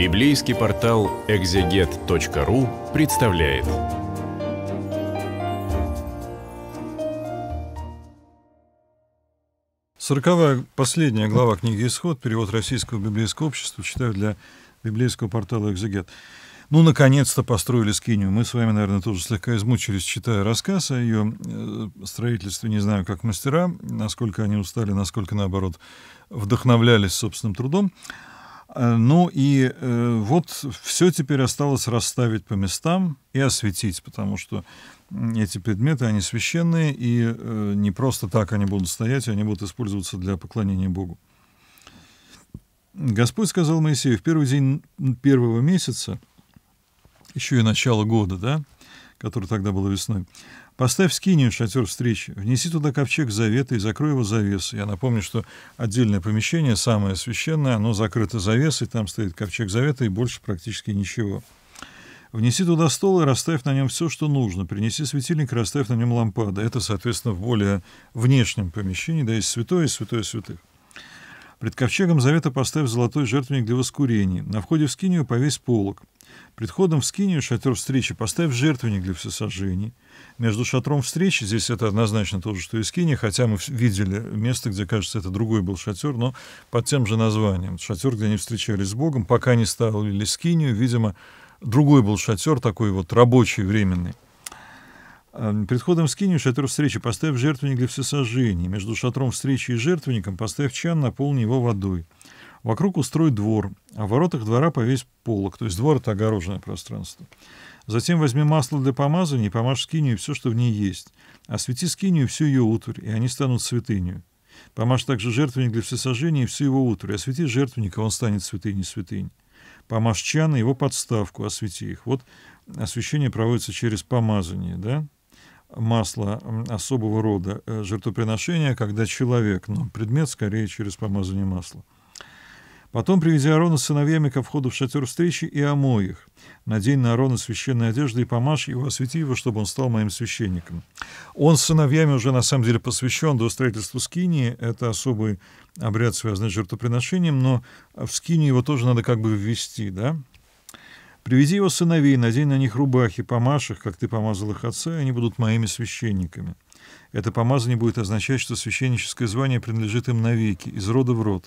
Библейский портал экзегет.ру представляет. Сороковая, последняя глава книги «Исход», перевод Российского библейского общества, читаю для библейского портала «Экзегет». Ну, наконец-то построили скинию. Мы с вами, наверное, тоже слегка измучились, читая рассказ о ее э, строительстве. Не знаю, как мастера, насколько они устали, насколько, наоборот, вдохновлялись собственным трудом. Э, ну и э, вот все теперь осталось расставить по местам и осветить, потому что эти предметы, они священные, и э, не просто так они будут стоять, они будут использоваться для поклонения Богу. Господь сказал Моисею в первый день первого месяца, еще и начало года, да, который тогда был весной. «Поставь скинию, шатер встречи, внеси туда ковчег завета и закрой его завесой». Я напомню, что отдельное помещение, самое священное, оно закрыто завесой, там стоит ковчег завета и больше практически ничего. Внеси туда стол и расставь на нем все, что нужно. Принеси светильник и расставь на нем лампады. Это, соответственно, в более внешнем помещении, да, есть святое и святое святых. Пред ковчегом завета поставь золотой жертвенник для воскурений. На входе в скинию повесь полог. Пред входом в скинию шатер встречи поставь жертвенник для всесожжений. Между шатром встречи, здесь это однозначно то же, что и скиния, хотя мы видели место, где, кажется, это другой был шатер, но под тем же названием. Шатер, где они встречались с Богом, пока не ставили скинию, видимо, другой был шатер, такой вот рабочий, временный. Эм, перед ходом в скинию шатер встречи поставь жертвенник для всесожжения. Между шатром встречи и жертвенником поставь чан, наполни его водой. Вокруг устрой двор, а в воротах двора повесь полок, то есть двор — это огороженное пространство. Затем возьми масло для помазания и помажь скинию и все, что в ней есть. Освети скинию и всю ее утварь, и они станут святынью. Помажь также жертвенник для всесожжения и всю его утварь. Освети жертвенника, он станет святыней святынь. Помажь чан и его подставку, освети их. Вот освещение проводится через помазание, да? масло особого рода э, жертвоприношения, когда человек, но ну, предмет скорее через помазание масла. Потом приведи Аарона с сыновьями ко входу в шатер встречи и омой их. Надень на Аарона священной одежды и помажь его, освети его, чтобы он стал моим священником. Он с сыновьями уже на самом деле посвящен до строительства скинии. Это особый обряд, связанный с жертвоприношением, но в скинию его тоже надо как бы ввести, да? Привези его сыновей, надень на них рубахи, помажь их, как ты помазал их отца, и они будут моими священниками. Это помазание будет означать, что священническое звание принадлежит им навеки, из рода в род.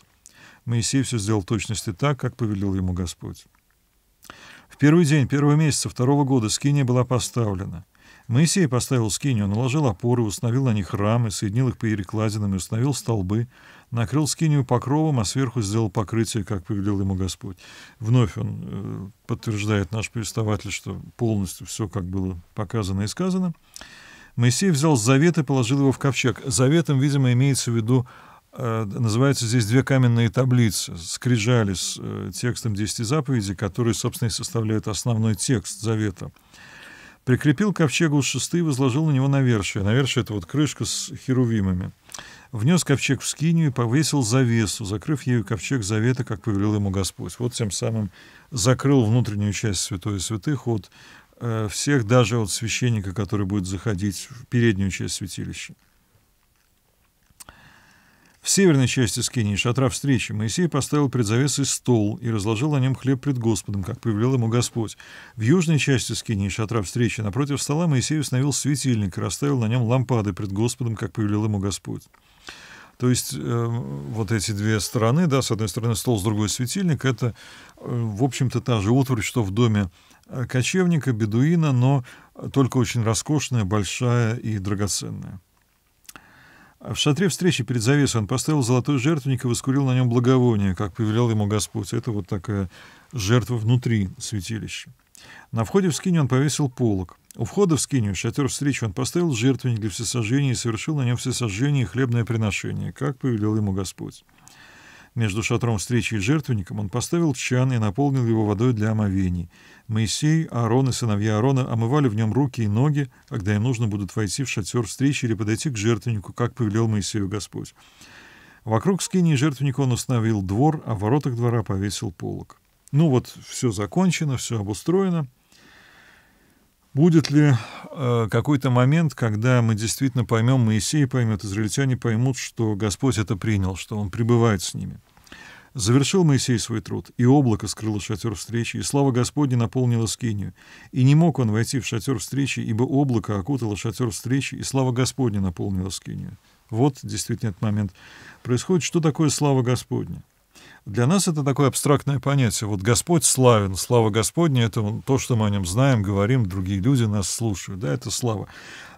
Моисей все сделал в точности так, как повелел ему Господь. В первый день первого месяца второго года скиния была поставлена. Моисей поставил скинию, наложил опоры, установил на них рамы, соединил их по перекладинам и установил столбы, накрыл скинию покровом, а сверху сделал покрытие, как повелел ему Господь. Вновь он э, подтверждает наш повествователь, что полностью все, как было показано и сказано. Моисей взял завет и положил его в ковчег. Заветом, видимо, имеется в виду, э, называются здесь две каменные таблицы, скрижали с э, текстом «Десяти заповедей», которые, собственно, и составляют основной текст завета прикрепил ковчегу шесты и возложил на него навершие. Навершие — это вот крышка с херувимами внес ковчег в скинию и повесил завесу, закрыв ею ковчег завета, как повелел ему Господь. Вот тем самым закрыл внутреннюю часть святой и святых от э, всех, даже от священника, который будет заходить в переднюю часть святилища северной части Скинии, шатра встречи, Моисей поставил пред завесой стол и разложил на нем хлеб пред Господом, как повелел ему Господь. В южной части Скинии, шатра встречи, напротив стола Моисей установил светильник и расставил на нем лампады пред Господом, как повелел ему Господь. То есть э, вот эти две стороны, да, с одной стороны стол, с другой светильник, это, э, в общем-то, та же утварь, что в доме э, кочевника, бедуина, но только очень роскошная, большая и драгоценная. А в шатре встречи перед завесой он поставил золотой жертвенник и воскурил на нем благовоние, как повелел ему Господь. Это вот такая жертва внутри святилища. На входе в скинию он повесил полог. У входа в скинию шатер встречи он поставил жертвенник для всесожжения и совершил на нем всесожжение и хлебное приношение, как повелел ему Господь. Между шатром встречи и жертвенником он поставил чан и наполнил его водой для омовений. Моисей, Аарон и сыновья Аарона омывали в нем руки и ноги, когда им нужно будет войти в шатер встречи или подойти к жертвеннику, как повелел Моисею Господь. Вокруг скинии жертвенника он установил двор, а в воротах двора повесил полог. Ну вот, все закончено, все обустроено — Будет ли э, какой-то момент, когда мы действительно поймем, Моисей поймет, израильтяне поймут, что Господь это принял, что Он пребывает с ними? Завершил Моисей свой труд, и облако скрыло шатер встречи, и слава Господня наполнила скинию. И не мог он войти в шатер встречи, ибо облако окутало шатер встречи, и слава Господня наполнила скинию. Вот действительно этот момент. Происходит, что такое слава Господня? Для нас это такое абстрактное понятие. Вот Господь славен, слава Господня — это то, что мы о нем знаем, говорим, другие люди нас слушают, да, это слава.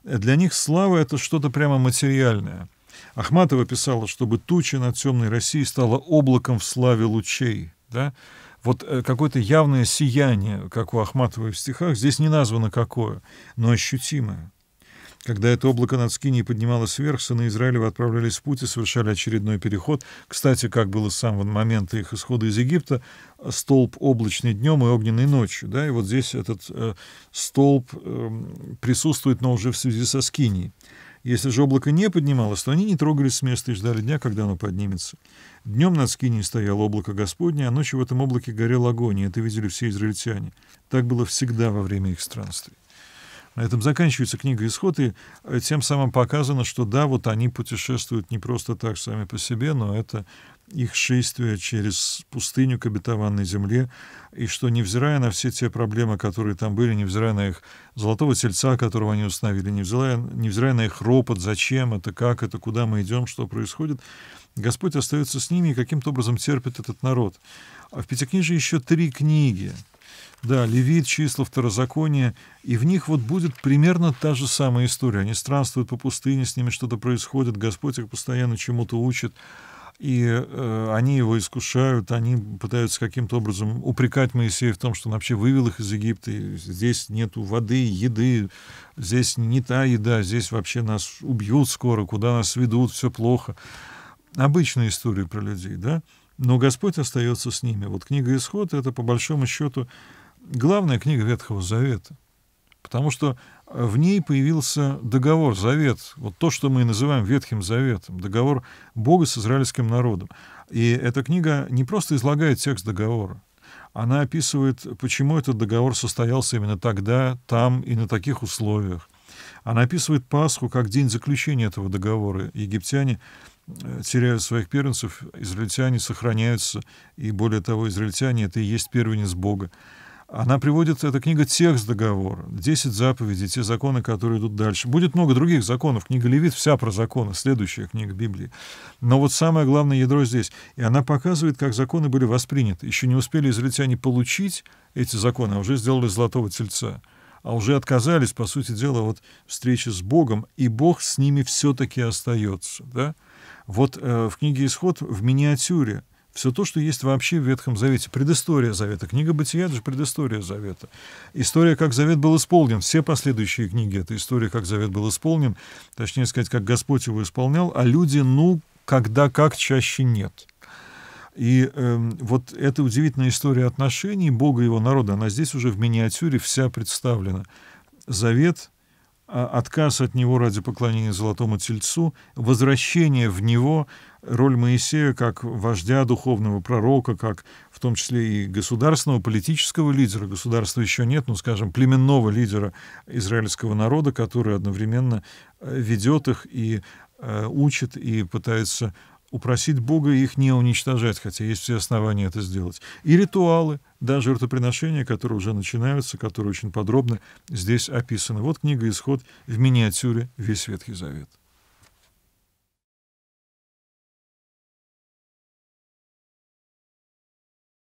Для них слава — это что-то прямо материальное. Ахматова писала, чтобы туча над темной Россией стала облаком в славе лучей, да, вот э, какое-то явное сияние, как у Ахматовой в стихах, здесь не названо какое, но ощутимое. Когда это облако над Скиней поднималось вверх, сыны Израилева отправлялись в путь и совершали очередной переход. Кстати, как было с самого момента их исхода из Египта, столб облачный днем и огненной ночью. Да? И вот здесь этот э, столб э, присутствует, но уже в связи со Скинией. Если же облако не поднималось, то они не трогались с места и ждали дня, когда оно поднимется. Днем над скиней стояло облако Господне, а ночью в этом облаке горел огонь, и это видели все израильтяне. Так было всегда во время их странствий. На этом заканчивается книга «Исход», и э, тем самым показано, что да, вот они путешествуют не просто так сами по себе, но это их шествие через пустыню к обетованной земле, и что, невзирая на все те проблемы, которые там были, невзирая на их золотого тельца, которого они установили, невзирая, невзирая на их ропот, зачем это, как это, куда мы идем, что происходит, Господь остается с ними и каким-то образом терпит этот народ. А в Пятикнижии еще три книги — да, Левит, числа второзакония, и в них вот будет примерно та же самая история. Они странствуют по пустыне, с ними что-то происходит, Господь их постоянно чему-то учит, и э, они его искушают, они пытаются каким-то образом упрекать Моисея в том, что он вообще вывел их из Египта, здесь нету воды, еды, здесь не та еда, здесь вообще нас убьют скоро, куда нас ведут, все плохо. Обычная история про людей, да? Но Господь остается с ними. Вот книга Исход — это, по большому счету, главная книга Ветхого Завета, потому что э, в ней появился договор, завет, вот то, что мы называем Ветхим Заветом, договор Бога с израильским народом. И эта книга не просто излагает текст договора, она описывает, почему этот договор состоялся именно тогда, там и на таких условиях. Она описывает Пасху как день заключения этого договора. Египтяне э, теряют своих первенцев, израильтяне сохраняются, и более того, израильтяне — это и есть первенец Бога. Она приводит, эта книга, текст договора, 10 заповедей, те законы, которые идут дальше. Будет много других законов. Книга Левит вся про законы, следующая книга Библии. Но вот самое главное ядро здесь. И она показывает, как законы были восприняты. Еще не успели израильтяне получить эти законы, а уже сделали золотого тельца. А уже отказались, по сути дела, от встречи с Богом. И Бог с ними все-таки остается. Да? Вот э, в книге «Исход» в миниатюре – все то, что есть вообще в Ветхом Завете. Предыстория Завета. Книга Бытия — это же предыстория Завета. История, как Завет был исполнен. Все последующие книги — это история, как Завет был исполнен. Точнее сказать, как Господь его исполнял, а люди, ну, когда как, чаще нет. И э, вот эта удивительная история отношений Бога и его народа, она здесь уже в миниатюре вся представлена. Завет а, — отказ от него ради поклонения золотому тельцу, возвращение в него роль Моисея как вождя духовного пророка, как в том числе и государственного политического лидера, государства еще нет, но, скажем, племенного лидера израильского народа, который одновременно э, ведет их и э, учит, и пытается упросить Бога их не уничтожать, хотя есть все основания это сделать. И ритуалы, да, жертвоприношения, которые уже начинаются, которые очень подробно здесь описаны. Вот книга «Исход» в миниатюре «Весь Ветхий Завет».